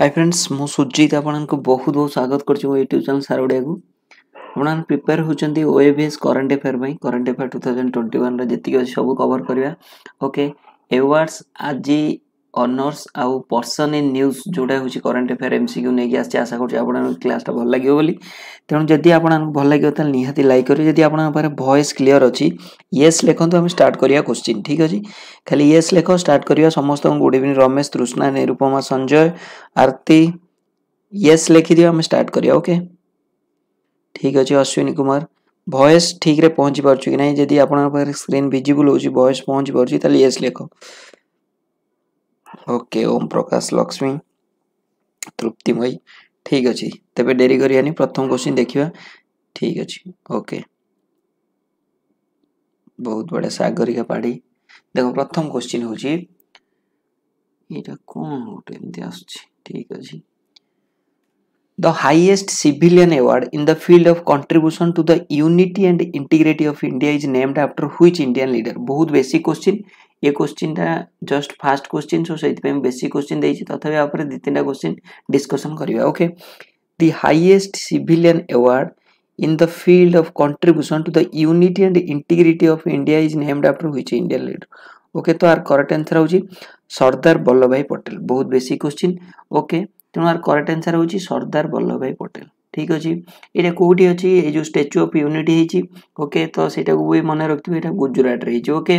High friends ମୁଁ ସୁଜିତ ଆପଣଙ୍କୁ ବହୁତ ବହୁତ ସ୍ୱାଗତ କରୁଛି ମୋ ୟୁଟ୍ୟୁବ୍ ଚ୍ୟାନେଲ୍ ସାରୁଡ଼ିଆକୁ ଆପଣମାନେ ପ୍ରିପେୟାର ହେଉଛନ୍ତି ଓ A B S current affair ପାଇଁ current affair two thousand twenty ୱାନ୍ର ଯେତିକି ଅଛି ସବୁ କଭର୍ କରିବା ଓକେ ଏୱାର୍ଡ଼ସ୍ ଆଜି অনর্স আউ পর্সন ইন নিউজ ଯେଉଁଟା ହେଉଛି କରେଣ୍ଟ ଆଫେୟାର ଏମ୍ସିକ୍ୟୁ ନେଇକି ଆସିଛି ଆଶା କରୁଛି ଆପଣଙ୍କ କ୍ଲାସ୍ଟା ଭଲ ଲାଗିବ ବୋଲି ତେଣୁ ଯଦି ଆପଣଙ୍କୁ ଭଲ ଲାଗିବ ତାହେଲେ ନିହାତି ଲାଇକ୍ କରିବେ ଯଦି ଆପଣଙ୍କ ପାଖରେ ଭଏସ୍ କ୍ଲିଅର୍ ଅଛି ୟେସ୍ ଲେଖନ୍ତୁ ଆମେ ଷ୍ଟାର୍ଟ କରିବା କୋଶ୍ଚିନ୍ ଠିକ୍ ଅଛି ଖାଲି ୟେସ୍ ଲେଖ ଷ୍ଟାର୍ଟ କରିବା ସମସ୍ତଙ୍କୁ good evening Ramesh Trishna Nirupama Sanjay Arati yes ଲେଖିଦିଅ ଆମେ ଷ୍ଟାର୍ଟ କରିବା ଓକେ ଠିକ୍ ଅଛି ଅଶ୍ୱିନୀ କୁମାର ଭଏସ୍ ଠିକ୍ରେ ପହଞ୍ଚି ପାରୁଛି କି ନାହିଁ ଯଦି ଆପଣଙ୍କ ପାଖରେ ସ୍କ୍ରିନ୍ ଭିଜିବୁଲ୍ ହେଉଛି ଭଏସ୍ ପହଞ୍ଚି ପାରୁଛି ତାହେଲେ ୟେସ୍ ଲେଖ ओके ओम प्रकाश लक्ष्मी तृप्तिमयी ठीक अच्छे तेज डेरी कर प्रथम क्वेश्चन देखा ठीक अच्छे ओके बहुत बड़ा सागरिका पाड़ी देख प्रथम क्वेश्चन हूँ कौन गोटे ठीक अच्छे the highest civilian award in the field of contribution to the unity and integrity of India is named after which Indian leader बहुत बेसिक क्वेश्चन ये क्वेश्चन टा जस्ट फास्ट क्वेश्चन सो से बेसी क्वेश्चन देती तथापि आप तीन टा क्वेश्चन डिस्कसन करवा okay the highest civilian award in the field of contribution to the unity and integrity of India is named after which Indian leader? Okay, तो आर करेक्ट आंसर हो सरदार वल्लभ भाई पटेल बहुत बेसिक क्वेश्चन ओके तेणु आर correct answer हो Sardar Vallabhbhai Patel ठीक अच्छे यहाँ कौटी अच्छी ये जो स्टाच्यू अफ यूनिट होके तो ସେଇଟାକୁ ବି ମନେ ରଖିଥିବେ ଏଇଟା ଗୁଜୁରାଟରେ ହେଇଛି ଓକେ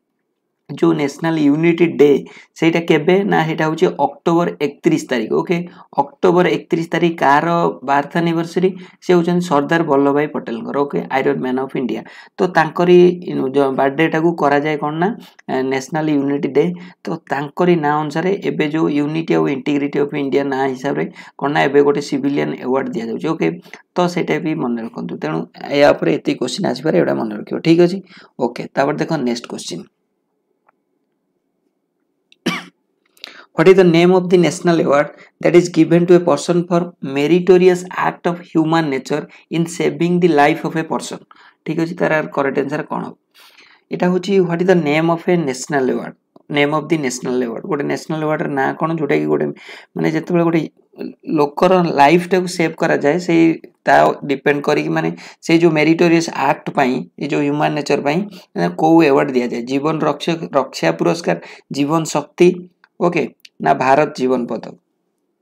ଯେଉଁ ନ୍ୟାସନାଲ୍ ୟୁନିଟି ଡେ ସେଇଟା କେବେ ନା ସେଇଟା ହେଉଛି ଅକ୍ଟୋବର ଏକତିରିଶ ତାରିଖ ଓକେ ଅକ୍ଟୋବର ଏକତିରିଶ ତାରିଖ କାହାର ବାର୍ଥ ଆନିଭର୍ସରୀ ସେ ହେଉଛନ୍ତି ସର୍ଦ୍ଦାର ବଲ୍ଲଭଭାଇ ପଟେଲଙ୍କର okay iron man of India ତ ତାଙ୍କରି ବାର୍ଥଡେଟାକୁ କରାଯାଏ କ'ଣ ନା ନ୍ୟାସନାଲ୍ ୟୁନିଟି ଡେ ତ ତାଙ୍କରି ନାଁ ଅନୁସାରେ ଏବେ ଯେଉଁ ୟୁନିଟି ଆଉ ଇଣ୍ଟିଗ୍ରିଟି ଅଫ୍ ଇଣ୍ଡିଆ ନାଁ ହିସାବରେ କ'ଣ ନା ଏବେ ଗୋଟେ ସିଭିଲିଆନ୍ ଆୱାର୍ଡ଼ ଦିଆଯାଉଛି ଓକେ ତ ସେଇଟା ବି ମନେ ରଖନ୍ତୁ ତେଣୁ ଏହା ଉପରେ ଏତିକି କୋଶ୍ଚିନ୍ ଆସିପାରେ ଏଗୁଡ଼ା ମନେ ରଖିବ ଠିକ୍ ଅଛି ଓକେ ତାପରେ ଦେଖ next question What is the name of the national award that is given to a person for meritorious act of human nature in saving the life of a person? ঠিক আছে তার আর করেক্ট আনসার କ'ଣ ହେବ ଏଇଟା ହେଉଛି what is the name of a national award name of the national award ଗୋଟେ national ଆୱାର୍ଡ଼ର ନାଁ କ'ଣ ଯେଉଁଟାକି ଗୋଟେ ମାନେ ଯେତେବେଳେ ଗୋଟେ ଲୋକର ଲାଇଫଟାକୁ ସେଭ୍ କରାଯାଏ ସେଇ ତା ଡିପେଣ୍ଡ କରିକି ମାନେ ସେଇ ଯେଉଁ ମେରିଟୋରିୟସ୍ ଆକ୍ଟ ପାଇଁ ଏ ଯେଉଁ ହ୍ୟୁମାନ୍ ନେଚର୍ ପାଇଁ କେଉଁ ଆୱାର୍ଡ଼ ଦିଆଯାଏ ଜୀବନ ରକ୍ଷା ରକ୍ଷା ପୁରସ୍କାର ଜୀବନ ଶକ୍ତି ଓକେ ना भारत जीवन पदक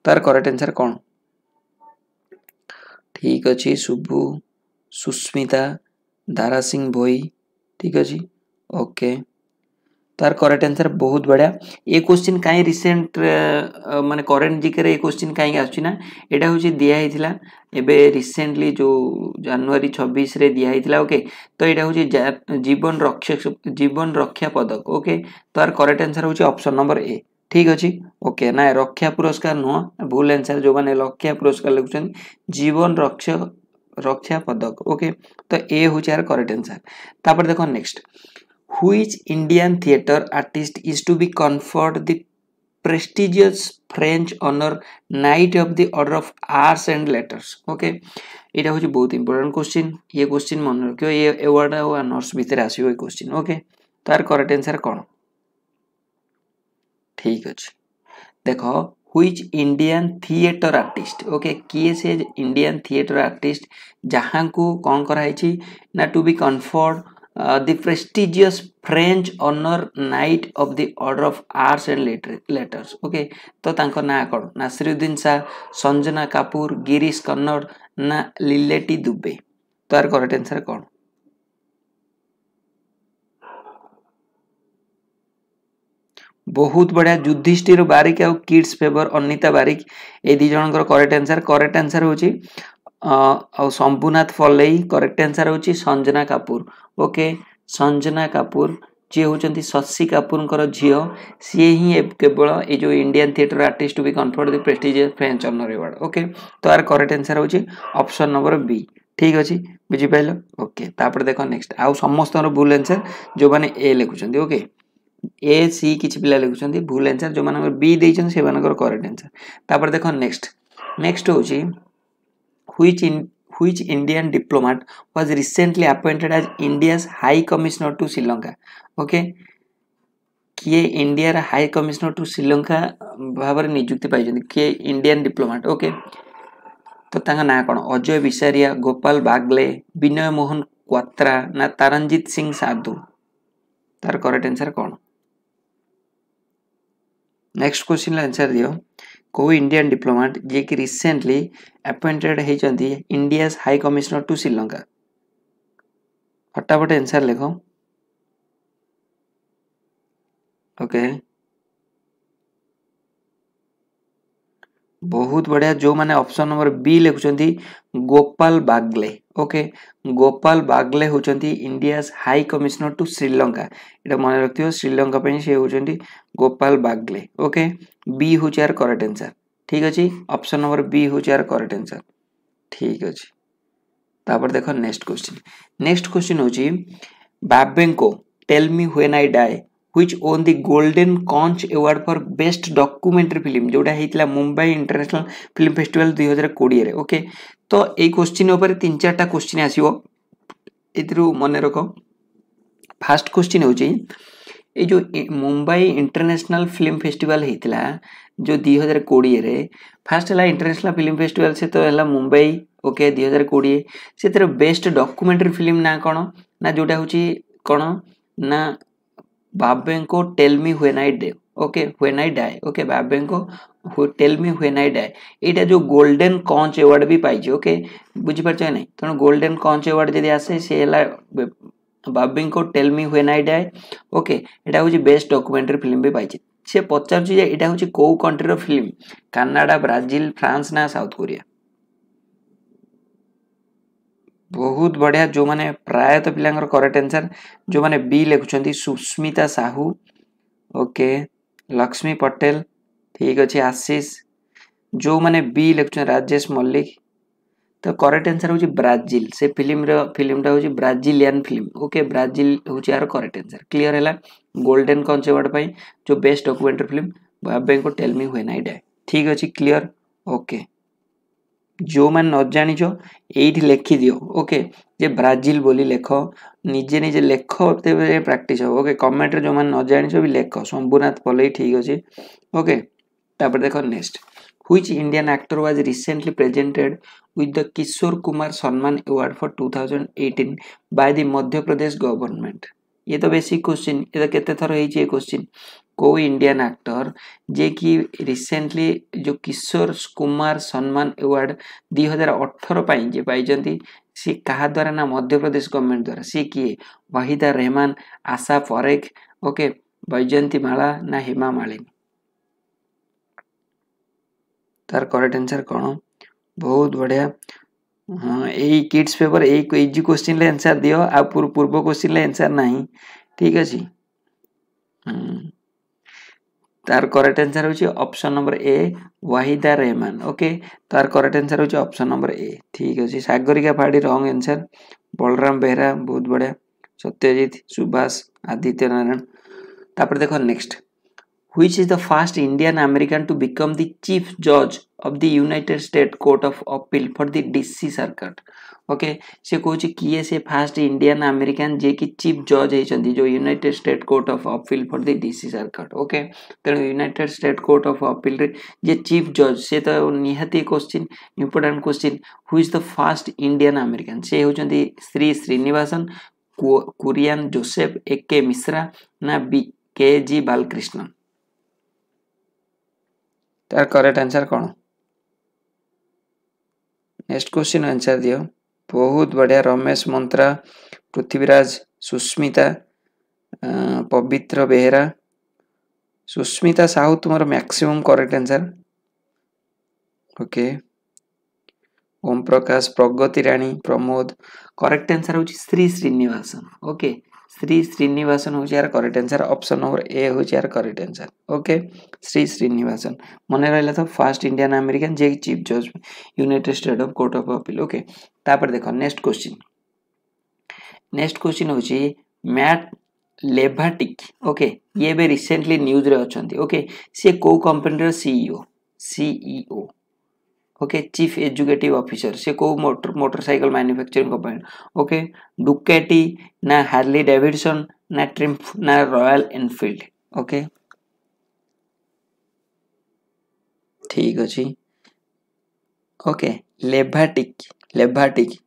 तार करेक्ट आंसर कौन ठीक अच्छे शुभु सुस्मिता दारा सिंह भोई ठीक अच्छे ओके तार करेक्ट आंसर बहुत बढ़िया ये क्वेश्चन कहीं रिसेंट मानने करेन्ट जिके ये क्वेश्चन कहीं आसुना यहाँ हूँ दिहला एवं रिसेंटली जो जानुरी छब्बीस दिहला ओके तो यहाँ हूँ जीवन रक्षा जीवन रक्षा पदक ओके तार करेक्ट आंसर हूँ ऑप्शन नंबर ए ଠିକ୍ ଅଛି ଓକେ ନା ରକ୍ଷା ପୁରସ୍କାର ନୁହଁ ଭୁଲ ଆନ୍ସର୍ ଯେଉଁମାନେ ରକ୍ଷା ପୁରସ୍କାର ଲେଖୁଛନ୍ତି ଜୀବନ ରକ୍ଷ ରକ୍ଷା ପଦକ ଓକେ ତ ଏ ହେଉଛି ଆର କରେକ୍ଟ ଆନ୍ସର୍ ତାପରେ ଦେଖ next which Indian theatre artist is to be conferred the prestigious French honour knight of the order of arts and letters okay ଏଇଟା ହେଉଛି ବହୁତ ଇମ୍ପୋର୍ଟାଣ୍ଟ କୋଶ୍ଚିନ୍ ଇଏ କୋଶ୍ଚିନ୍ ମନେ ରଖିବ ଇଏ ଆୱାର୍ଡ଼ ଆଉ ଅନର୍ସ ଭିତରେ ଆସିବ ଏ କୋଶ୍ଚିନ୍ ଓକେ ତାର କରେକ୍ଟ ଆନ୍ସର୍ କ'ଣ ঠিক ଅଛି ଦେଖ which Indian theatre artist okay কিয়ে সে ইন্ডিয়ান থিয়েটর আর্টিস্ট যাহাঙ্কু কণ କରାହେଇଛି না to be conferred the prestigious French honour knight of the order of arts and letters okay তো তাঙ্ক না কোন নাসিরুদ্দিন শাহ সঞ্জনা কাপুর গিরিশ কন্নড় না লিলেটি দুবে তার করেক্ট আনসার কোন ବହୁତ ବଢ଼ିଆ ଯୁଧିଷ୍ଠିର ବାରିକ ଆଉ କିଡ୍ସ ଫେଭର ଅନିତା ବାରିକ ଏଇ ଦୁଇ ଜଣଙ୍କର କରେକ୍ଟ ଆନ୍ସର କରେକ୍ଟ ଆନ୍ସର ହେଉଛି ଆଉ ଶମ୍ଭୁନାଥ ଫଲେଇ କରେକ୍ଟ ଆନ୍ସର ହେଉଛି ସଞ୍ଜନା କାପୁର ଓକେ ସଞ୍ଜନା କାପୁର ଯିଏ ହେଉଛନ୍ତି ଶଶି କାପୁରଙ୍କର ଝିଅ ସିଏ ହିଁ କେବଳ ଏ ଯେଉଁ Indian theatre artist to be conferred the prestigious French honour award okay ତ ଆର କରେକ୍ଟ ଆନ୍ସର୍ ହେଉଛି ଅପସନ୍ ନମ୍ବର ବି ଠିକ୍ ଅଛି ବୁଝିପାରିଲ ଓକେ ତାପରେ ଦେଖ ନେକ୍ସଟ ଆଉ ସମସ୍ତଙ୍କର ଭୁଲ ଆନ୍ସର୍ ଯେଉଁମାନେ ଏ ଲେଖୁଛନ୍ତି ଓକେ ए सी किसी पिला लिखुं भूल आंसर जो मान बी देते करेक्ट आंसर तापर देख नेक्स्ट नेक्स्ट हूँ which in Indian diplomat diplomat was recently appointed as India's High Commissioner to Sri किए India high commissioner to Sri Lanka भाव में निजुक्ति पाई किए इंडियान डिप्लोमाट ओके तो ना कौन अजय विसारिया गोपाल बागले विनय मोहन क्वात्रा ना तारंजीत सिंह साधु तार करेक्ट आंसर कौन नेक्स्ट क्वेश्चन आंसर दियो कोई इंडियन डिप्लोमाट जी रिसेंटली अपॉइंटेड होती India high commissioner to Sri Lanka फटाफट आंसर लिखो ओके बहुत बढ़िया जो मैंने ऑप्शन नंबर बी लिखुं गोपाल बागले ওকে ଗୋପାଲ ବାଗଲେ ହେଉଛନ୍ତି India's high commissioner to Sri Lanka ଏଇଟା ମନେ ରଖିଥିବ ଶ୍ରୀଲଙ୍କା ପାଇଁ ସେ ହେଉଛନ୍ତି ଗୋପାଲ ବାଗଲେ ଓକେ ବି ହେଉଛି ଆର କରେକ୍ଟ ଆନ୍ସର୍ ଠିକ୍ ଅଛି ଅପସନ୍ ନମ୍ବର ବି ହେଉଛି ଆର କରେକ୍ଟ ଆନ୍ସର୍ ଠିକ୍ ଅଛି ତାପରେ ଦେଖ ନେକ୍ସଟ କ୍ୱେଶ୍ଚିନ୍ ନେକ୍ସଟ କ୍ୱେଶ୍ଚିନ୍ ହେଉଛି Babenco tell me when I die which won the golden conch award for best documentary film जोटा ହେଇଥିଲା ମୁମ୍ବାଇ ଇଣ୍ଟରନ୍ୟାସନାଲ ଫିଲ୍ମ ଫେଷ୍ଟିଭାଲ ଦୁଇ ହଜାର କୋଡ଼ିଏରେ ଓକେ ତ ଏଇ କୋଶ୍ଚିନ୍ ଉପରେ ତିନି ଚାରିଟା କୋଶ୍ଚିନ୍ ଆସିବ ଏଥିରୁ ମନେ ରଖ ଫାଷ୍ଟ କୋଶ୍ଚିନ୍ ହେଉଛି ଏଇ ଯେଉଁ ମୁମ୍ବାଇ ଇଣ୍ଟରନ୍ୟାସନାଲ ଫିଲ୍ମ ଫେଷ୍ଟିଭାଲ ହେଇଥିଲା ଯେଉଁ ଦୁଇ ହଜାର କୋଡ଼ିଏରେ ଫାଷ୍ଟ ହେଲା ଇଣ୍ଟରନ୍ୟାସନାଲ ଫିଲ୍ମ ଫେଷ୍ଟିଭାଲ ସେ ତ ହେଲା ମୁମ୍ବାଇ ଓକେ ଦୁଇ ହଜାର କୋଡ଼ିଏ ସେଥିରେ ବେଷ୍ଟ ଡକୁମେଣ୍ଟାରୀ ଫିଲ୍ମ ନା କ'ଣ ନା ଯେଉଁଟା ହେଉଛି କ'ଣ ନା Bob Benko, tell me when I die. Okay when I die okay Babenco tell me when I die এইটা যে গোল্ডেন কঞ্চ অ্যাওয়ার্ড বি পাইছে ওকে বুঝিপারছ না তেমন গোল্ডেন কঞ্চ অ্যাওয়ার্ড যদি আসে সে হলা Babenco tell me when I die okay ଏଇଟା ହେଉଛି ବେଷ୍ଟ ଡକୁମେଣ୍ଟାରୀ ଫିଲ୍ମ ବି ପାଇଛି ସେ ପଚାରୁଛି ଯେ ଏଇଟା ହେଉଛି କେଉଁ କଣ୍ଟ୍ରିର ଫିଲ୍ମ କାନାଡ଼ା ବ୍ରାଜିଲ ଫ୍ରାନ୍ସ ନା ସାଉଥ କୋରିଆ बहुत बढ़िया जो मैंने प्रायत तो पिला करेक्ट आंसर जो मैंने बी लिखुं सुस्मिता साहू ओके लक्ष्मी पटेल ठीक अच्छे आशीष जो मैंने बी लिखुं राजेश मल्लिक तो करेक्ट आंसर हूँ ब्राजिल से फिल्म फिल्मा हूँ ब्राजिलियन फिल्म ओके ब्राजिल हूँ यार करेक्ट आंसर क्लीयर है गोल्डेन कंच एवार्ड पर जो बेस्ट डक्यूमेंट्री फिल्म बाबा को टेलमी हुए ना ये ठीक अच्छे क्लीयर ओके ଯେଉଁମାନେ ନ ଜାଣିଛ ଏଇଠି ଲେଖିଦିଅ ଓକେ ଯେ ବ୍ରାଜିଲ ବୋଲି ଲେଖ ନିଜେ ନିଜେ ଲେଖ ତେବେ ପ୍ରାକ୍ଟିସ୍ ହେବ ଓକେ କମେଣ୍ଟରେ ଯେଉଁମାନେ ନ ଜାଣିଛ ବି ଲେଖ ଶମ୍ଭୁନାଥ ପଲେଇ ଠିକ୍ ଅଛି ଓକେ ତାପରେ ଦେଖ next which Indian actor was recently presented with the Kishore Kumar Samman Award for 2018 by the Madhya Pradesh government? ये तो बेसिक क्वेश्चन ये तो कितने ହେଇଛି ଏ क्वेश्चन કોઈ ଇଣ୍ଡିଆନ୍ ଆକ୍ଟର જે କି ରିସେଣ୍ଟଲି ଯେଉଁ କିଶୋର କୁମାର ସମ୍ମାନ ଆୱାର୍ଡ଼ ଦୁଇ ହଜାର ଅଠର ପାଇଁ ଯିଏ ପାଇଛନ୍ତି ସିଏ କାହା ଦ୍ୱାରା ନା ମଧ୍ୟପ୍ରଦେଶ ଗଭର୍ଣ୍ଣମେଣ୍ଟ ଦ୍ୱାରା ସିଏ କିଏ ୱାହିଦା ରେହମାନ ଆଶା ପରେଖ ଓକେ ବୈଜୟନ୍ତୀ ମାଳା ନା ହେମା ମାଳିନୀ ତାର କରେକ୍ଟ ଆନ୍ସର୍ କ'ଣ ବହୁତ ବଢ଼ିଆ ଏଇ କିଡ୍ସ ପେପର୍ ଏଇ ଇଜି କୋଶ୍ଚିନ୍ରେ ଆନ୍ସର୍ ଦିଅ ଆଉ ପୂର୍ବ କୋଶ୍ଚିନ୍ରେ ଆନ୍ସର୍ ନାହିଁ ଠିକ୍ ଅଛି ହୁଁ তার করেক্ট আনসার হচ্ছে option number A Waheeda Rehman okay তার করেক্ট আনসার হচ্ছে অপশন নম্বর এ ঠিক আছে সাগরিকা ফাড়ি রং আনসার বলরাম বেহরা বহুত বড়িয়া সত্যজিৎ সুভাষ আদিত্য নারায়ণ তারপরে দেখো next which is the first Indian American to become the chief জজ of the United State court of appeal for the DC circuit okay से कौच किए से फास्ट इंडियन आमेरिकान जेकि चीफ जज होती जो United State court of appeal for the D C okay तेणु United State court of appeal जे चिफ जज से तो निहाती question important question which is the first Indian American से हूँ श्री श्रीनिवासन कुरियान जोसेफ एके मिश्रा ना बी के जि बालकृष्ण तार करेक्ट आंसर कौन नेक्स्ट क्वेश्चन आंसर दियो बहुत बढिया रमेश मंत्रा, पृथ्वीराज सुस्मिता पवित्र बेहरा, सुस्मिता साहुम म्याक्सिमम् करेक्ट एन्सर ओके ओम प्रकाश प्रगति राणी प्रमोद करेक्ट एन्सर हौ श्री श्रीनिवासन ओके श्री श्रीनिवासन हूँ यार correct answer option number A हूँ यार correct answer okay Sri Srinivasan मन रहा था फास्ट इंडियान अमेरिकान जे चीफ जज United State of court of appeal okay तापर देख नेक्स्ट क्वेश्चन नेक्स्ट क्वेश्चन हूँ मैट लेभाटिक ओके ये भी रिसेंटली न्यूज रे अच्छा ओके सी कौ company CEO CEO okay chief executive officer सिको motor motorcycle manufacturing company okay Ducati ना हार्ली डेविडसन ना ट्रिम्फ ना रॉयल एनफिल्ड ओके ठीक अच्छे ओके लेभाटिक लेभाटिक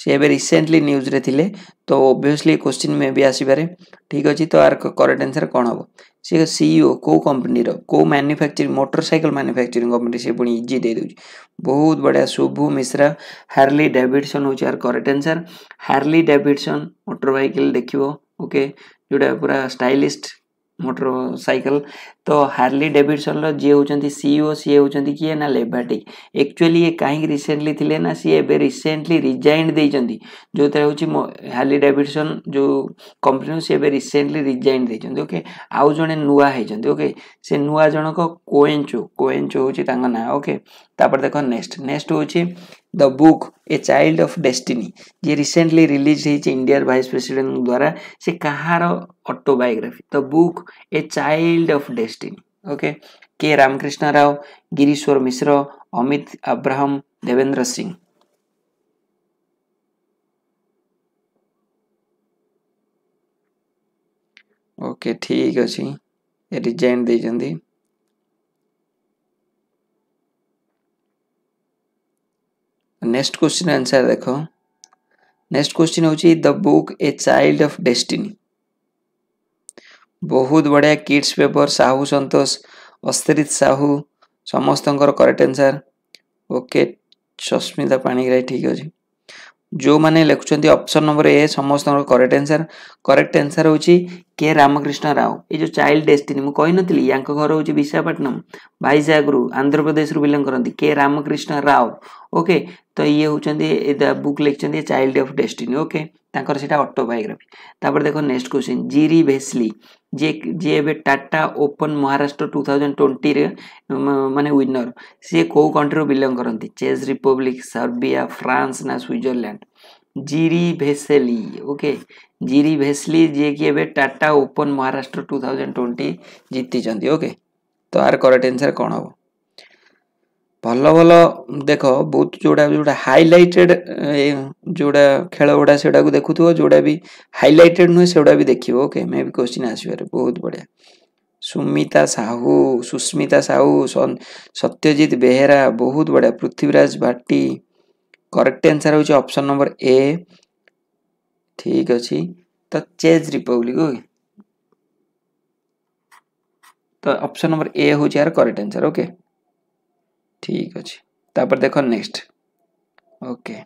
सी ए रिसेंटली न्यूज रे थिले तो ओब्वियसली क्वेश्चन में भी आसपे ठीक अच्छे तो आर करेक्ट आंसर कौन हम सी सीईओ को कंपनी रो को मैन्युफैक्चरिंग मोटरसाइकिल मैन्युफैक्चरिंग कंपनी से पुणी इजी दे दूसरी बहुत बढ़िया शुभु मिश्रा हार्ली डेविडसन हो correct answer Harley Davidson motor vehicle देखो ओके जोटा पूरा स्टाइलीस्ट मोटरसाइकल तो हार्ली डेविडसन जी हूँ सीईओ सी हूँ किए ना लेबाटिक एक्चुअली ये कहीं रिसेंटली थे ना सी ए रिसेंटली रिजाइन दे जो हूँ हार्ली डेविडसन जो कंपनी सी एवं रिसेंटली रिजाइन दे ओके आउ जड़े नुआ होती ओके से नुआ जनक कोएंचो कोएंचो हूँ ना ओके देख नेक्स्ट नेक्स्ट हूँ the book a child of destiny જે રિસેન્ટલી રિલીઝ ହେଇଛି ઇન્ડિયાର ଭାଇସ୍ ପ୍ରେସିଡେଣ୍ଟଙ୍କ ଦ୍ୱାରା ସେ କାହାର autobiography the book a child of destiny okay K Ramakrishna Rao Girishwar Mishra Amit Abraham Devendra Singh okay ଠିକ୍ ଅଛି ରିଜାଇନ୍ ଦେଇଛନ୍ତି नेक्स्ट क्वेश्चन आंसर देख नेक्स्ट क्वेश्चन हूँ the book a child of destiny बहुत बढ़िया किड्स पेपर साहू संतोष ଅସ୍ତରିତ ସାହୁ ସମସ୍ତଙ୍କର correct answer okay Sasmita Panigrahi ଠିକ୍ ଅଛି ଯେଉଁମାନେ ଲେଖୁଛନ୍ତି ଅପସନ୍ ନମ୍ବର ଏ ସମସ୍ତଙ୍କର କରେକ୍ଟ ଆନ୍ସର୍ କରେକ୍ଟ ଆନ୍ସର୍ ହେଉଛି କେ ରାମକୃଷ୍ଣ ରାଓ ଏଇ ଯେଉଁ ଚାଇଲ୍ଡ ଡେଷ୍ଟିନି ମୁଁ କହିନଥିଲି ୟାଙ୍କ ଘର ହେଉଛି ବିଶାଖାପାଟନମ୍ ଭାଇସାଗରୁ ଆନ୍ଧ୍ରପ୍ରଦେଶରୁ ବିଲଙ୍ଗ କରନ୍ତି କେ ରାମକୃଷ୍ଣ ରାଓ ଓକେ ତ ଇଏ ହେଉଛନ୍ତି ବୁକ୍ ଲେଖିଛନ୍ତି ଚାଇଲ୍ଡ ଅଫ୍ ଡେଷ୍ଟିନି ଓକେ ତାଙ୍କର ସେଇଟା ଅଟୋବାୟୋଗ୍ରାଫି ତାପରେ ଦେଖ ନେକ୍ସଟ କ୍ୱେଶ୍ଚିନ୍ ଜିରି ଭେସ୍ଲି ଯିଏ ଯିଏ ଏବେ Tata Open Maharashtra two thousand ଟ୍ୱେଣ୍ଟିରେ ମାନେ ୱିନର ସିଏ କେଉଁ କଣ୍ଟ୍ରିରୁ ବିଲଙ୍ଗ କରନ୍ତି ଚେସ୍ ରିପବ୍ଲିକ୍ ସର୍ବିଆ ଫ୍ରାନ୍ସ ନା Switzerland Jiri Vesely okay Jiri Vesely ଯିଏକି ଏବେ Tata Open Maharashtra two thousand twenty ଜିତିଛନ୍ତି ଓକେ ତ ଆର କରେକ୍ଟ ଆନ୍ସର୍ କ'ଣ ହେବ भल भल देख बहुत जोड़ा जोड़ा हाइलाइटेड जो खेल गुड़ा से देखु जोड़ा भी हाइलाइटेड नुहे से देखिए ओके मे भी क्वेश्चन आसपे बहुत बढ़िया सुमिता साहू सुस्मिता साहू सत्यजित बेहरा बहुत बढ़िया पृथ्वीराज भाटी करेक्ट आंसर हूँ ऑप्शन नंबर ए ठीक अच्छे तो चेज रिपब्लिक तो ऑप्शन नंबर ए हूँ यार करेक्ट आंसर ओके ঠিক আছে তারপর দেখ নেক্সট ওকে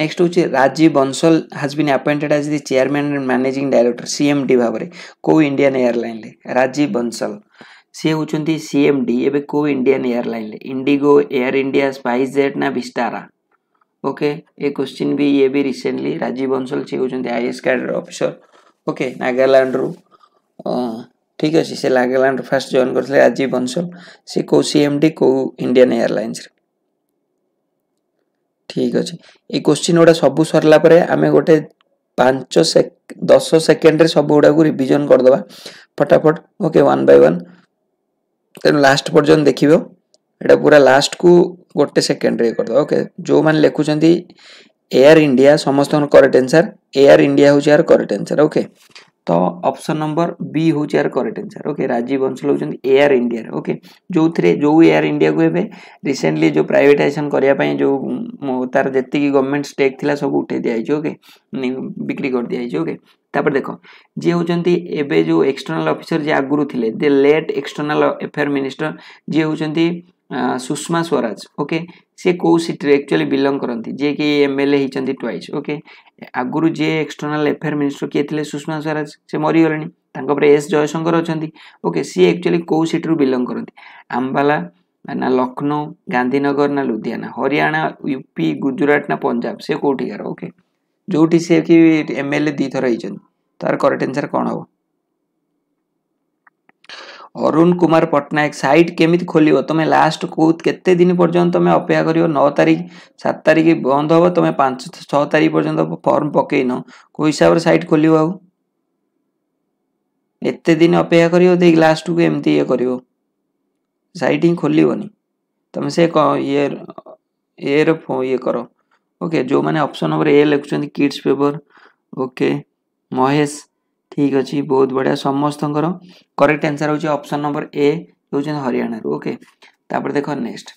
নেক্সট হচ্ছে Rajiv Bansal has been appointed as the chairman and managing director CMD ଭାବରେ କେଉଁ ଇଣ୍ଡିଆନ୍ ଏୟାରଲାଇନ୍ରେ ରାଜୀବ ବନସଲ ସିଏ ହେଉଛନ୍ତି ସିଏମ୍ଡି ଏବେ କେଉଁ ଇଣ୍ଡିଆନ୍ ଏୟାରଲାଇନ୍ରେ IndiGo Air India SpiceJet ନା ଭିଷ୍ଟାରା ଓକେ ଏ କ୍ୱେଶ୍ଚିନ୍ ବି ଇଏ ବି ରିସେଣ୍ଟଲି ରାଜୀବ ବନସଲ ସିଏ ହେଉଛନ୍ତି ଆଇଏଏସ୍ କ୍ୟାଡର ଅଫିସର ଓକେ ନାଗାଲାଣ୍ଡରୁ ঠিক ଅଛି ସେ ନାଗାଲାଣ୍ଡ ଫାଷ୍ଟ ଜଏନ୍ କରିଥିଲେ ରାଜୀବ ବଂଶଲ ସେ କେଉଁ ସି ଏମ୍ ଡି କେଉଁ ଇଣ୍ଡିଆନ୍ ଏୟାରଲାଇନ୍ସରେ ଠିକ ଅଛି ଏଇ କୋଶ୍ଚିନ୍ ଗୁଡ଼ା ସବୁ ସରିଲା ପରେ ଆମେ ଗୋଟେ ପାଞ୍ଚ ଦଶ ସେକେଣ୍ଡରେ ସବୁ ଗୁଡ଼ାକୁ ରିଭିଜନ୍ କରିଦେବା ଫଟାଫଟ ଓକେ ୱାନ୍ ବାଇ ୱାନ୍ ତେଣୁ ଲାଷ୍ଟ ପର୍ଯ୍ୟନ୍ତ ଦେଖିବ ଏଇଟା ପୁରା ଲାଷ୍ଟକୁ ଗୋଟେ ସେକେଣ୍ଡରେ କରିଦେବା ଓକେ ଯେଉଁମାନେ ଲେଖୁଛନ୍ତି ଏୟାର ଇଣ୍ଡିଆ ସମସ୍ତଙ୍କର କରେକ୍ଟ ଆନ୍ସର୍ ଏୟାର ଇଣ୍ଡିଆ ହେଉଛି ଏହାର କରେକ୍ଟ ଆନ୍ସର୍ ଓକେ तो ऑप्शन नंबर बी हूँ correct answer okay Rajiv Bansal हूँ एयर इंडिया ओके जो थे जो एयर इंडिया को एवं रिसेंटली जो प्राइवेटाइजेसन करने जो तार जी गवर्नमेंट स्टेक थी सब उठे दिखाई ओके बिक्री कर दिखाई ओके तापर देख जी हूँ एवं जो एक्सटर्नाल अफिसर जी आगु थे the late external affair minister ji हूँ सुषमा स्वराज ओके सी कौ सीट्रे एक्चुअली बिलंग करती जी कि एम एल ए होती ट्वाइस ओके ଆଗରୁ ଯିଏ ଏକ୍ସଟର୍ନାଲ୍ ଆଫେୟାର୍ ମିନିଷ୍ଟର କିଏ ଥିଲେ ସୁଷମା ସ୍ୱରାଜ ସେ ମରିଗଲେଣି ତାଙ୍କ ପରେ ଏସ୍ ଜୟଶଙ୍କର ଅଛନ୍ତି ଓକେ ସିଏ ଆକ୍ଚୁଆଲି କେଉଁ ସିଟିରୁ ବିଲଙ୍ଗ କରନ୍ତି ଆମ୍ବାଲା ନା ଲକ୍ଷ୍ନୌ ଗାନ୍ଧୀନଗର ନା ଲୁଧିଆନା ହରିୟାଣା ୟୁପି ଗୁଜୁରାଟ ନା ପଞ୍ଜାବ ସେ କେଉଁଠିକାର ଓକେ ଯେଉଁଠି ସେ କି ଏମ୍ ଏଲ୍ ଏ ଦୁଇଥର ହେଇଛନ୍ତି ତାର କରେକ୍ଟ ଆନ୍ସର୍ କ'ଣ ହେବ ଅରୁଣ କୁମାର ପଟ୍ଟନାୟକ ସାଇଟ୍ କେମିତି ଖୋଲିବ ତୁମେ ଲାଷ୍ଟ କେଉଁ କେତେ ଦିନ ପର୍ଯ୍ୟନ୍ତ ତୁମେ ଅପେକ୍ଷା କରିବ ନଅ ତାରିଖ ସାତ ତାରିଖ ବନ୍ଦ ହେବ ତୁମେ ପାଞ୍ଚ ଛଅ ତାରିଖ ପର୍ଯ୍ୟନ୍ତ ଫର୍ମ ପକାଇନ କେଉଁ ହିସାବରେ ସାଇଟ୍ ଖୋଲିବ ଆଉ ଏତେ ଦିନ ଅପେକ୍ଷା କରିବ ଦେଇକି ଲାଷ୍ଟକୁ ଏମିତି ଇଏ କରିବ ସାଇଟ୍ ହିଁ ଖୋଲିବନି ତୁମେ ସେ ଇଏ ଏର ଇଏ କର ଓକେ ଯେଉଁମାନେ ଅପସନ୍ ନମ୍ବର ଏ ଲେଖୁଛନ୍ତି କିଡ୍ସ ପେପର୍ ଓକେ ମହେଶ ଠିକ୍ ଅଛି ବହୁତ ବଢ଼ିଆ ସମସ୍ତଙ୍କର କରେକ୍ଟ ଆନ୍ସର୍ ହେଉଛି ଅପସନ୍ ନମ୍ବର ଏ ହେଉଛନ୍ତି ହରିୟାଣାରୁ ଓକେ ତାପରେ ଦେଖ ନେକ୍ସଟ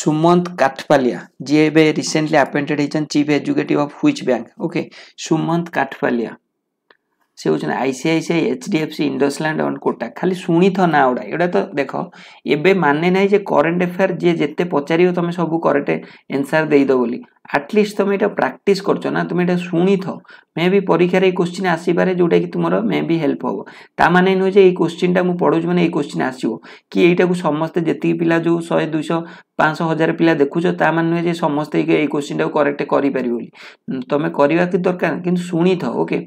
ସୁମନ୍ତ କାଠପାଲିଆ ଯିଏ ଏବେ ରିସେଣ୍ଟଲି ଆପଏଣ୍ଟେଡ୍ ହେଇଛନ୍ତି chief executive of which bank okay Sumant Kathpalia ସେ ହେଉଛନ୍ତି I C I C I H D F C IndusInd and Kotak ଖାଲି ଶୁଣିଥ ନା ଗୁଡ଼ା ଏଗୁଡ଼ା ତ ଦେଖ ଏବେ ମାନେ ନାହିଁ ଯେ କରେଣ୍ଟ ଆଫେୟାର୍ ଯିଏ ଯେତେ ପଚାରିବ ତୁମେ ସବୁ କରେକ୍ଟ ଏନ୍ସାର୍ ଦେଇଦେବ ବୋଲି ଆଟଲିଷ୍ଟ ତୁମେ ଏଇଟା ପ୍ରାକ୍ଟିସ୍ କରୁଛ ନା ତୁମେ ଏଇଟା ଶୁଣିଥ ମେ ବି ପରୀକ୍ଷାରେ ଏଇ କୋଶ୍ଚିନ୍ ଆସିପାରେ ଯେଉଁଟାକି ତୁମର ମେ ବି ହେଲ୍ପ ହେବ ତା ମାନେ ନୁହେଁ ଯେ ଏଇ କୋଶ୍ଚିନ୍ଟା ମୁଁ ପଢ଼ୁଛି ମାନେ ଏଇ କୋଶ୍ଚିନ୍ ଆସିବ କି ଏଇଟାକୁ ସମସ୍ତେ ଯେତିକି ପିଲା ଯେଉଁ ଶହେ ଦୁଇଶହ ପାଞ୍ଚଶହ ହଜାର ପିଲା ଦେଖୁଛ ତା ମାନେ ନୁହେଁ ଯେ ସମସ୍ତେ ଏଇ କୋଶ୍ଚିନ୍ଟାକୁ କରେକ୍ଟ କରିପାରିବ ବୋଲି ତୁମେ କରିବା କି ଦରକାର କିନ୍ତୁ ଶୁଣିଥ ଓକେ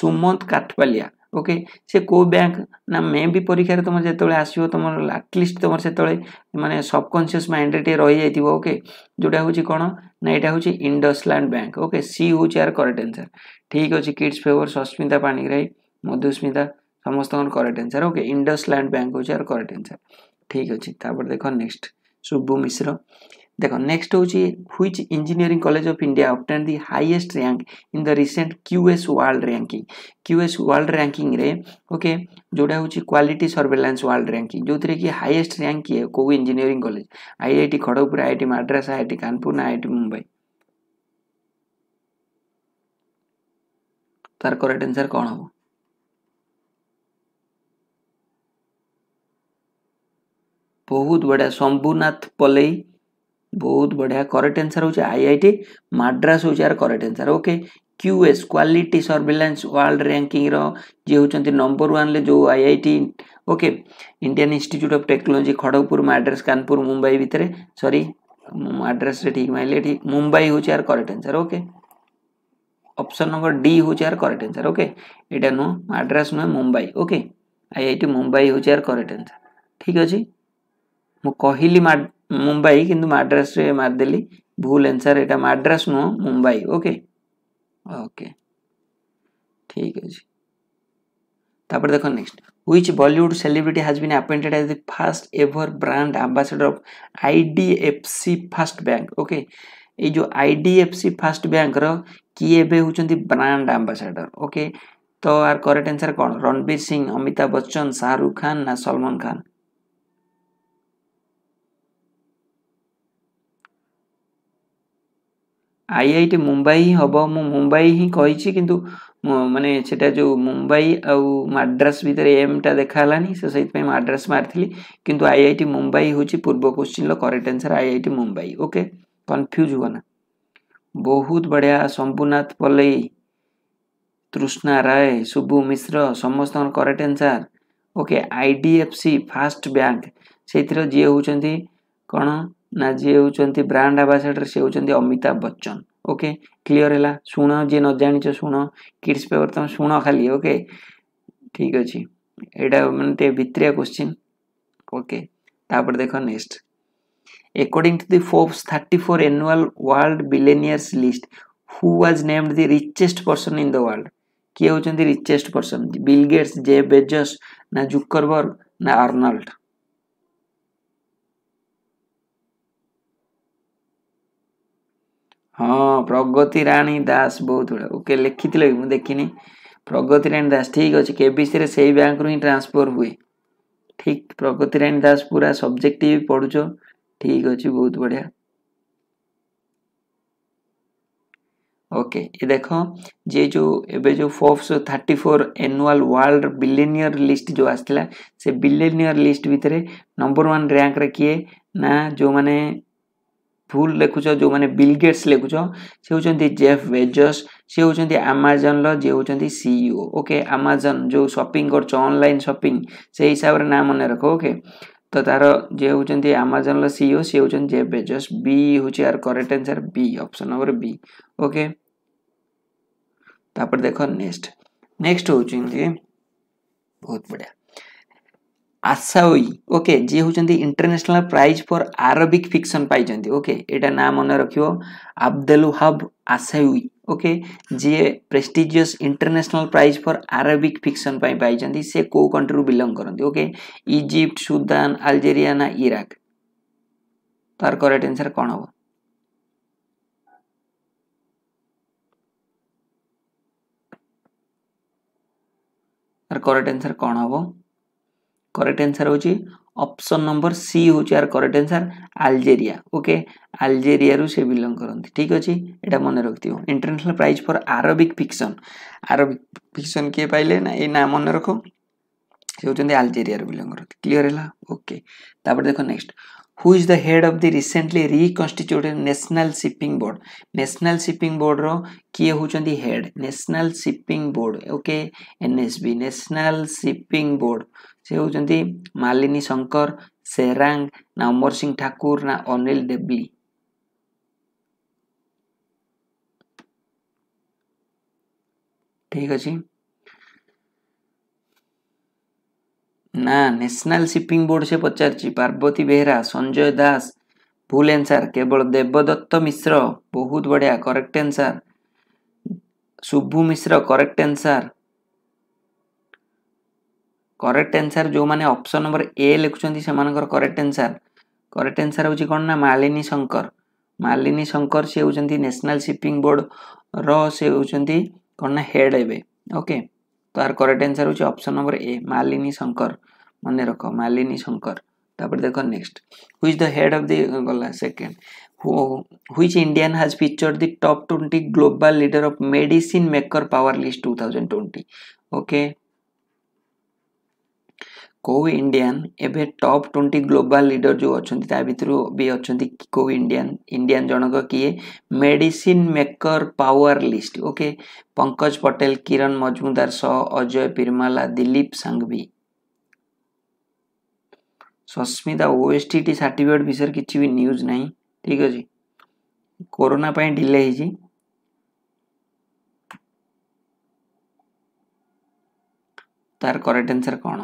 ସୁମନ୍ତ କାଠପାଲିଆ ওকে ସେ କେଉଁ ବ୍ୟାଙ୍କ ନା ମେ ବି ପରୀକ୍ଷାରେ ତୁମର ଯେତେବେଳେ ଆସିବ ତୁମର ଆଟଲିଷ୍ଟ ତୁମର ସେତେବେଳେ ମାନେ ସବକନସିୟସ୍ ମାଇଣ୍ଡରେ ଟିକେ ରହିଯାଇଥିବ ଓକେ ଯେଉଁଟା ହେଉଛି କ'ଣ ନା ଏଇଟା ହେଉଛି ଇଣ୍ଡସ୍ଲାଣ୍ଡ ବ୍ୟାଙ୍କ ଓକେ ସି ହେଉଛି ଆର କରେକ୍ଟ ଆନ୍ସର୍ ଠିକ୍ ଅଛି କିଡ୍ସ ଫେଭର ସସ୍ମିତା ପାଣିଗ୍ରାହୀ ମଧୁସ୍ମିତା ସମସ୍ତଙ୍କର correct answer okay IndusInd bank ହେଉଛି ଆର କରେକ୍ଟ ଆନ୍ସର୍ ଠିକ୍ ଅଛି ତାପରେ ଦେଖ ନେକ୍ସଟ ଶୁଭୁ ମିଶ୍ର देख नेक्स्ट हूँ which engineering college of India obtained the highest rank in the recent QS world ranking QS world ranking रे ओके जोड़ा हूँ क्वालिटी सर्वेलांस वर्ल्ड रैंकिंग जो थे कि हाइएस्ट रैंक किए कौ engineering college I I T Kharagpur I I T Madras I I T Kanpur I I T Mumbai तार correct answer कौन हम बहुत बढ़िया शंभुनाथ पलई बहुत बढ़िया करेक्ट आंसर हो आई मद्रास हूँ यार correct answer okay S quality surveillance world ranking रे जे नंबर नंबर जो I I T okay Indian institute of technology Kharagpur Madras Kanpur Mumbai भितर सरी मद्रास ठीक माइले ठीक मुंबई हूँ यार correct answer okay option number D हूँ यार करेक्ट आंसर ओके ये नु मद्रास नुह मुंबई ओके टी मुंबई हूँ यार करेक्ट आंसर ठीक अच्छे मुझे कहली মুম্বাই কিন্তু মাদ্রাসে মারিদেলি ভুল আনসার এটা মাদ্রাস নুহ মুম্বাই ওকে ওকে ঠিক আছে তারপরে দেখো next which Bollywood celebrity has been appointed as the first ever brand ambassador of IDFC First Bank okay এই যে আইডিএফসি ফার্স্ট ব্যাঙ্কর কি এবে হচ্ছেন ব্র্যান্ড অ্যাম্বাসেডর ওকে তো আর করেক্ট আনসার কোণ রণবীর সিং অমিতাভ বচ্চন শাহরুখ খান না সলমান খান मुंबई मुंबई ही हे मई हिँडि मैले जो मुंबई आउ माड्रास भित्र एमटा देखाहालि आड्रास मरिु आइआइटी मुंबई हौ पूर्व पश्चिम र correct answer IIT Mumbai okay confuse हुनु बहुत बढिया शम्भुनाथ पल्लै तृष्णा राय शुभ मिश्र समस्त correct answer okay IDFC First Bank bank सिए हुन्छ क ନା ଯିଏ ହେଉଛନ୍ତି ବ୍ରାଣ୍ଡ ଆମ୍ବାସାଡ଼ର ସେ ହେଉଛନ୍ତି ଅମିତାଭ ବଚ୍ଚନ ଓକେ କ୍ଲିଅର ହେଲା ଶୁଣ ଯିଏ ନ ଜାଣିଛ ଶୁଣ କିଡ୍ସ ପେପର୍ ତୁମେ ଶୁଣ ଖାଲି ଓକେ ଠିକ୍ ଅଛି ଏଇଟା ମାନେ ଟିକେ ଭିତ୍ରିଆ କୋଶ୍ଚିନ୍ ଓକେ ତାପରେ ଦେଖ next according to the Forbes thirty four annual world billionaires list who was named the richest person in the world କିଏ ହେଉଛନ୍ତି richest person Bill Gates Jeff Bezos ନା ଜୁକରବର୍ଗ ନା ଆର୍ନଲ୍ଡ हाँ प्रगति राणी दास बहुत बड़ा ओके लिखी मुझे देखी प्रगति राणी दास ठीक अच्छे के बी सी से बैंक रू ट्रांसफर हुए ठीक प्रगति राणी दास पूरा सब्जेक्ट भी पढ़ुच ठीक अच्छे बहुत बढ़िया ओके ये देख जे जो एबे जो Forbes thirty four annual world billionaire list जो आसला से बिलेनियर लिस्ट भितर नंबर वन रैंक किए ना जो मैंने ଭୁଲ ଲେଖୁଛ ଯେଉଁମାନେ ବିଲ୍ ଗେଟ୍ସ ଲେଖୁଛ ସେ ହେଉଛନ୍ତି ଜେଫ୍ ବେଜସ୍ ସେ ହେଉଛନ୍ତି ଆମାଜନ୍ର ଯିଏ ହେଉଛନ୍ତି ସିଇଓ ଓକେ ଆମାଜନ୍ ଯେଉଁ ସପିଂ କରୁଛ ଅନଲାଇନ୍ ସପିଂ ସେଇ ହିସାବରେ ନାଁ ମନେ ରଖ ଓକେ ତ ତାର ଯିଏ ହେଉଛନ୍ତି ଆମାଜନ୍ର ସିଇଓ ସିଏ ହେଉଛନ୍ତି ଜେଫ୍ ବେଜସ୍ ବି ହେଉଛି ଆର correct answer B option number B okay ତାପରେ ଦେଖ ନେକ୍ସଟ ନେକ୍ସଟ ହେଉଛନ୍ତି ବହୁତ ବଢ଼ିଆ ଆଶାଓଇ ଓକେ ଯିଏ ହେଉଛନ୍ତି International Prize for Arabic Fiction ପାଇଛନ୍ତି ଓକେ ଏଇଟା ନାଁ ମନେ ରଖିବ ଆବଦେଲୁ ହବ୍ ଆଶାଓଇ ଓକେ ଯିଏ prestigious International Prize for Arabic Fiction ପାଇଁ ପାଇଛନ୍ତି ସେ କେଉଁ କଣ୍ଟ୍ରିରୁ ବିଲଙ୍ଗ କରନ୍ତି ଓକେ ଇଜିପ୍ଟ ସୁଦାନ ଆଲଜେରିଆ ନା ଇରାକ ତାର କରେକ୍ଟ ଆନ୍ସର୍ କ'ଣ ହେବ ତାର କରେକ୍ଟ ଆନ୍ସର୍ କ'ଣ ହେବ करेक्ट आंसर हूँ অপশন নম্বর সি হচ্ছে আর করেক্ট আনসার আলজেরিয়া ওকে আলজেরিয়ারু সে বিলং করতে ঠিক আছে এটা মনে রাখতে হবে International Prize for Arabic Fiction Arabic fiction কে পাইলে না এই না মনে রাখো সে হচ্ছেন আলজেরিয়ারু বিলং করতে ক্লিয়ার হল ওকে তারপরে দেখো next who is the head of the recently reconstituted National Shipping Board National Shipping ବୋର୍ଡ଼ର କିଏ ହେଉଛନ୍ତି head National Shipping Board okay NSB National Shipping Board सेन्टि मालिन शङ्कर सेहराङ नमर सिंह ठाकुर ना ना ने न्यासनाल सिपिङ बोर्डसे पचारिस पार्वती बेहरा संजय दास भुल एन्सर केवल देवदत्त मिश्र बहुत बढिया correct answer Shubhu Mishra correct answer correct answer जो मैंने ऑप्शन नंबर ए लिखुंट से करेक्ट आंसर करेक्ट आंसर हूँ कौन ना मालिनी शंकर मालिनी शंकर सी हूँ नेशनल शिपिंग बोर्ड रे हूँ कौन ना हेड एवे ओके तो यार करेक्ट आंसर हूँ option number A Malini Shankar मन रख मालिनी शंकर तापर देखो next who is the head of the गला second which Indian has featured the top 20 global leader of medicine maker power list 2020 okay କୋଉ ଇଣ୍ଡିଆନ୍ ଏବେ ଟପ୍ ଟ୍ୱେଣ୍ଟି ଗ୍ଲୋବାଲ୍ ଲିଡର୍ ଯେଉଁ ଅଛନ୍ତି ତା ଭିତରୁ ବି ଅଛନ୍ତି କୋଉ ଇଣ୍ଡିଆନ୍ ଇଣ୍ଡିଆନ୍ ଜଣକ କିଏ medicine maker power list okay Pankaj Patel Kiran Mazumdar Shaw Ajay Piramal Dilip Shanghvi Sasmita OSTT certificate ବିଷୟରେ କିଛି ବି ନ୍ୟୁଜ୍ ନାହିଁ ଠିକ୍ ଅଛି କରୋନା ପାଇଁ ଡିଲେ ହେଇଛି ତାର କରେକ୍ଟ ଆନ୍ସର୍ କ'ଣ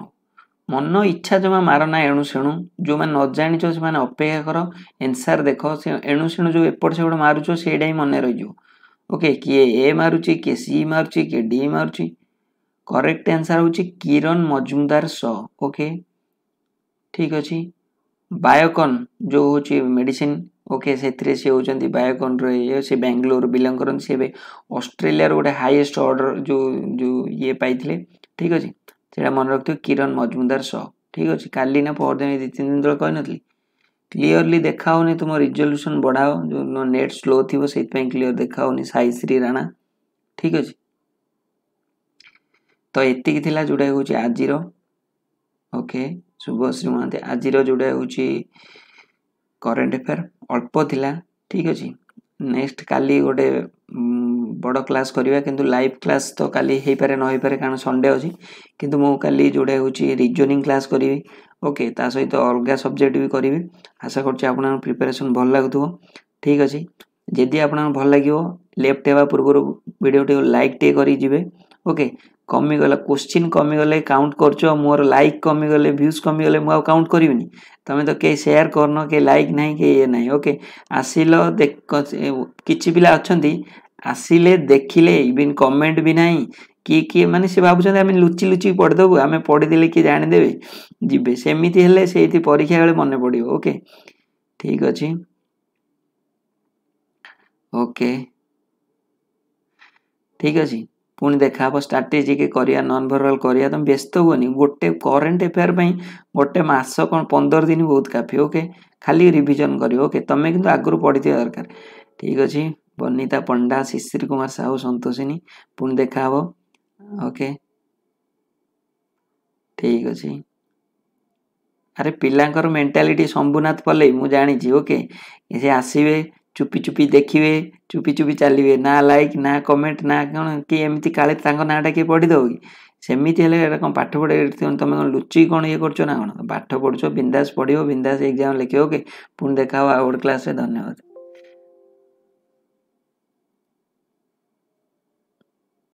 ମନ ଇଚ୍ଛା ଜମା ମାରନା ନା ଏଣୁ ସେଣୁ ଯେଉଁମାନେ ନ ଜାଣିଛ ସେମାନେ ଅପେକ୍ଷା କର ଏନ୍ସାର ଦେଖ ସେ ଏଣୁ ସେଣୁ ଯେଉଁ ଏପଟ ସେପଟ ମାରୁଛ ସେଇଟା ହିଁ ମନେ ରହିଯିବ ଓକେ କିଏ ଏ ମାରୁଛି କିଏ ସି ମାରୁଛି କିଏ ଡି ମାରୁଛି କରେକ୍ଟ ଆନ୍ସାର୍ ହେଉଛି କିରଣ ମଜୁମଦାର ସ ଓକେ ଠିକ୍ ଅଛି ବାୟୋକନ୍ ଯେଉଁ ହେଉଛି ମେଡ଼ିସିନ୍ ଓକେ ସେଥିରେ ସେ ହେଉଛନ୍ତି ବାୟୋକନ୍ର ଇଏ ସେ ବାଙ୍ଗଲୋର ବିଲଙ୍ଗ କରନ୍ତି ସେ ଏବେ ଅଷ୍ଟ୍ରେଲିଆର ଗୋଟେ ହାଇଏଷ୍ଟ ଅର୍ଡ଼ର ଯେଉଁ ଯେଉଁ ଇଏ ପାଇଥିଲେ ଠିକ୍ ଅଛି ସେଇଟା ମନେ ରଖିଥିବ କିରଣ ମଜୁମଦାର ସହ ଠିକ୍ ଅଛି କାଲି ନା ପରଦିନ ଦୁଇ ତିନି ଦିନ ତଳେ କହିନଥିଲି କ୍ଲିଅରଲି ଦେଖା ହେଉନି ତୁମ ରିଜଲ୍ୟୁସନ୍ ବଢ଼ାଅ ଯେଉଁ ନେଟ୍ ସ୍ଲୋ ଥିବ ସେଇଥିପାଇଁ କ୍ଲିଅର ଦେଖା ହେଉନି ସାଇ ଶ୍ରୀ ରାଣା ଠିକ୍ ଅଛି ତ ଏତିକି ଥିଲା ଯେଉଁଟା ହେଉଛି ଆଜିର ଓକେ ଶୁଭଶ୍ରୀ ମହାନ୍ତି ଆଜିର ଯେଉଁଟା ହେଉଛି କରେଣ୍ଟ ଆଫେୟାର ଅଳ୍ପ ଥିଲା ଠିକ୍ ଅଛି ନେକ୍ସଟ କାଲି ଗୋଟେ বড় ক্লাস କରିବା କିନ୍ତୁ ଲାଇଭ୍ କ୍ଲାସ୍ ତ କାଲି ହେଇପାରେ ନ ହେଇପାରେ କାରଣ ସଣ୍ଡେ ଅଛି କିନ୍ତୁ ମୁଁ କାଲି ଯେଉଁଟା ହେଉଛି ରିଜୋନିଂ କ୍ଲାସ୍ କରିବି ଓକେ ତା ସହିତ ଅଲଗା ସବଜେକ୍ଟ ବି କରିବି ଆଶା କରୁଛି ଆପଣଙ୍କ ପ୍ରିପାରେସନ୍ ଭଲ ଲାଗୁଥିବ ଠିକ୍ ଅଛି ଯଦି ଆପଣଙ୍କୁ ଭଲ ଲାଗିବ ଲେଫ୍ଟ ହେବା ପୂର୍ବରୁ ଭିଡ଼ିଓଟିକୁ ଲାଇକ୍ ଟିକେ କରିଯିବେ ଓକେ କମିଗଲା କୋଶ୍ଚିନ୍ କମିଗଲେ କାଉଣ୍ଟ କରୁଛ ମୋର ଲାଇକ୍ କମିଗଲେ ଭ୍ୟୁଜ୍ କମିଗଲେ ମୁଁ ଆଉ କାଉଣ୍ଟ କରିବିନି ତୁମେ ତ କେହି ସେୟାର କରୁନ କେହି ଲାଇକ୍ ନାହିଁ କେହି ଇଏ ନାହିଁ ଓକେ ଆସିଲ ଦେଖ କିଛି ପିଲା ଅଛନ୍ତି देखिले देखेन् कमेन्ट बिना के के सि भुन चाहिँ हामी लुचि लुचि पढिदेबु आमे पढिदेले के जानेदेबे जे सिति परीक्षा बेला मन पढ्यो ओके ठीक अझ ओके ठिक अझ पो देखाहो स्ट्राटेजिक ननभरालस्त हुन्छ करेन्ट एफेयर गोटे गटे मास दिन बहुत काफी ओके खाली रिभिजन गरे ओके तम आगरू पढिएको दरकार ठीक अहिले ବନିତା ପଣ୍ଡା ଶିଶିର କୁମାର ସାହୁ ସନ୍ତୋଷିନୀ ପୁଣି ଦେଖା ହବ ଓକେ ଠିକ୍ ଅଛି ଆରେ ପିଲାଙ୍କର ମେଣ୍ଟାଲିଟି ଶମ୍ଭୁନାଥ ପଲେଇ ମୁଁ ଜାଣିଛି ଓକେ ସେ ଆସିବେ ଚୁପି ଚୁପି ଦେଖିବେ ଚୁପି ଚୁପି ଚାଲିବେ ନା ଲାଇକ୍ ନା କମେଣ୍ଟ ନା କ'ଣ କି ଏମିତି କାଳେ ତାଙ୍କ ନାଁଟା କିଏ ପଢ଼ିଦେବ କି ସେମିତି ହେଲେ ଏଇଟା କ'ଣ ପାଠ ପଢ଼ାଇ ତୁମେ କ'ଣ ଲୁଚିକି କ'ଣ ଇଏ କରୁଛ ନା କ'ଣ ପାଠ ପଢ଼ୁଛ ବିନ୍ଦାସ ପଢ଼ିବ ବିନ୍ଦାସ ଏକ୍ଜାମ୍ ଲେଖିବ ଓକେ ପୁଣି ଦେଖା ହବ ଆଉ ଗୋଟେ କ୍ଲାସ୍ରେ ଧନ୍ୟବାଦ